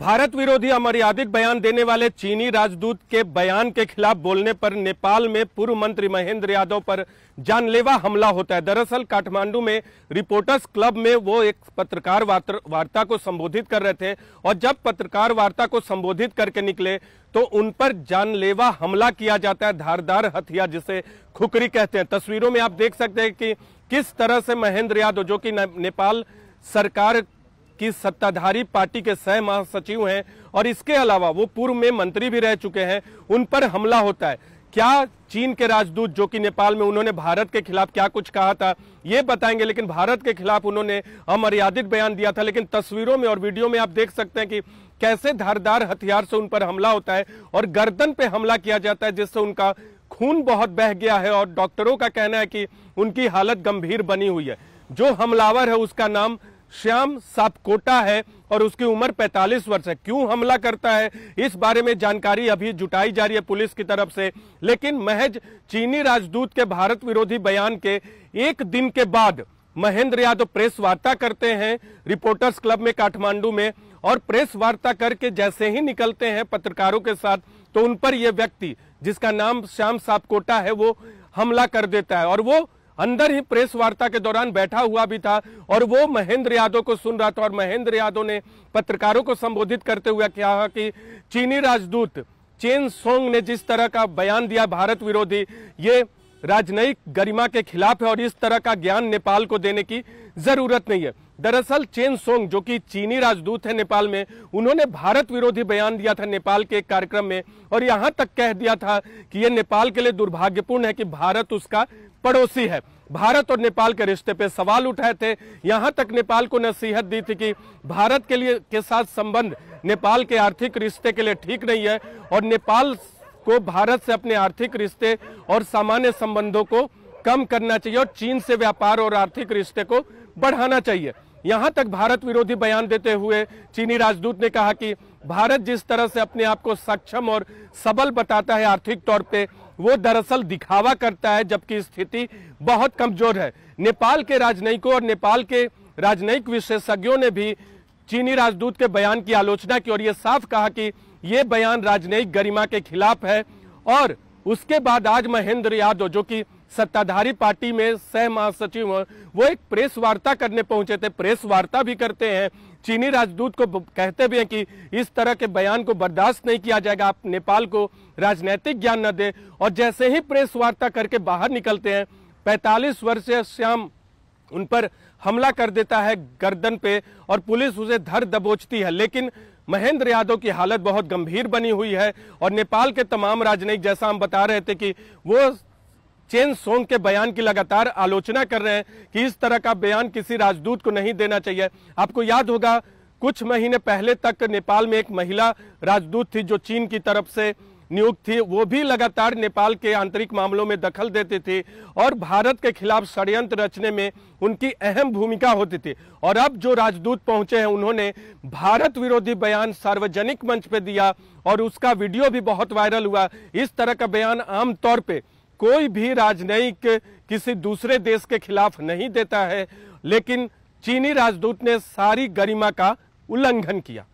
भारत विरोधी अमर्यादित बयान देने वाले चीनी राजदूत के बयान के खिलाफ बोलने पर नेपाल में पूर्व मंत्री महेंद्र यादव पर जानलेवा हमला होता है दरअसल काठमांडू में रिपोर्टर्स क्लब में वो एक पत्रकार वार्ता को संबोधित कर रहे थे और जब पत्रकार वार्ता को संबोधित करके निकले तो उन पर जानलेवा हमला किया जाता है धारदार हथियार जिसे खुकरी कहते हैं तस्वीरों में आप देख सकते हैं कि किस तरह से महेंद्र यादव जो कि नेपाल सरकार की सत्ताधारी पार्टी के सह महासचिव हैं और इसके अलावा वो पूर्व में मंत्री भी रह चुके हैं उन पर हमला होता है क्या चीन के राजदूत जो कि नेपाल में उन्होंने भारत के खिलाफ क्या कुछ कहा था ये बताएंगे लेकिन भारत के खिलाफ उन्होंने अमर्यादित बयान दिया था लेकिन तस्वीरों में और वीडियो में आप देख सकते हैं कि कैसे धारदार हथियार से उन पर हमला होता है और गर्दन पे हमला किया जाता है जिससे उनका खून बहुत बह गया है और डॉक्टरों का कहना है कि उनकी हालत गंभीर बनी हुई है जो हमलावर है उसका नाम श्याम सापकोटा है और उसकी उम्र 45 वर्ष है क्यों हमला करता है इस बारे में जानकारी अभी जुटाई जा रही है पुलिस की तरफ से लेकिन महज चीनी राजदूत के भारत विरोधी बयान के एक दिन के बाद महेंद्र यादव प्रेस वार्ता करते हैं रिपोर्टर्स क्लब में काठमांडू में और प्रेस वार्ता करके जैसे ही निकलते हैं पत्रकारों के साथ तो उन पर यह व्यक्ति जिसका नाम श्याम सापकोटा है वो हमला कर देता है और वो अंदर ही प्रेस वार्ता के दौरान बैठा हुआ भी था और वो महेंद्र यादव को सुन रहा था और महेंद्र यादव ने पत्रकारों को संबोधित करते हुए कहा कि चीनी राजदूत चेन सोंग ने जिस तरह का बयान दिया भारत विरोधी ये राजनयिक गरिमा के खिलाफ है और इस तरह का ज्ञान नेपाल को देने की जरूरत नहीं है दरअसल चेन सोंग जो कि चीनी राजदूत है नेपाल में उन्होंने भारत विरोधी बयान दिया था नेपाल के एक कार्यक्रम में और यहां तक कह दिया था कि यह नेपाल के लिए दुर्भाग्यपूर्ण है कि भारत उसका पड़ोसी है भारत और नेपाल के रिश्ते पे सवाल उठाए थे यहां तक नेपाल को नसीहत दी थी कि भारत के लिए के साथ संबंध नेपाल के आर्थिक रिश्ते के लिए ठीक नहीं है और नेपाल को भारत से अपने आर्थिक रिश्ते और सामान्य संबंधों को कम करना चाहिए और चीन से व्यापार और आर्थिक रिश्ते को बढ़ाना चाहिए यहाँ तक भारत विरोधी बयान देते हुए चीनी राजदूत ने कहा कि भारत जिस तरह से अपने आप को सक्षम और सबल बताता है आर्थिक तौर पे वो दरअसल दिखावा करता है जबकि स्थिति बहुत कमजोर है नेपाल के राजनयिकों और नेपाल के राजनयिक विशेषज्ञों ने भी चीनी राजदूत के बयान की आलोचना की और ये साफ कहा कि ये बयान राजनयिक गरिमा के खिलाफ है और उसके बाद आज महेंद्र यादव जो की सत्ताधारी पार्टी में सह महासचिव वो एक प्रेस वार्ता करने पहुंचे थे प्रेस वार्ता भी करते हैं चीनी राजदूत को कहते भी हैं कि इस तरह के बयान को बर्दाश्त नहीं किया जाएगा आप नेपाल को राजनैतिक ज्ञान न दे और जैसे ही प्रेस वार्ता करके बाहर निकलते हैं पैंतालीस वर्षीय श्याम उन पर हमला कर देता है गर्दन पे और पुलिस उसे धर दबोचती है लेकिन महेंद्र यादव की हालत बहुत गंभीर बनी हुई है और नेपाल के तमाम राजनयिक जैसा हम बता रहे थे कि वो चेन सोंग के बयान की लगातार आलोचना कर रहे हैं कि इस तरह का बयान किसी राजदूत को नहीं देना चाहिए आपको याद होगा कुछ महीने पहले तक नेपाल में एक महिला राजदूत थी जो चीन की तरफ से नियुक्त थी वो भी लगातार नेपाल के आंतरिक मामलों में दखल देती थी और भारत के खिलाफ षड्यंत्र रचने में उनकी अहम भूमिका होती थी और अब जो राजदूत पहुंचे हैं उन्होंने भारत विरोधी बयान सार्वजनिक मंच पे दिया और उसका वीडियो भी बहुत वायरल हुआ इस तरह का बयान आमतौर पर कोई भी राजनयिक किसी दूसरे देश के खिलाफ नहीं देता है लेकिन चीनी राजदूत ने सारी गरिमा का उल्लंघन किया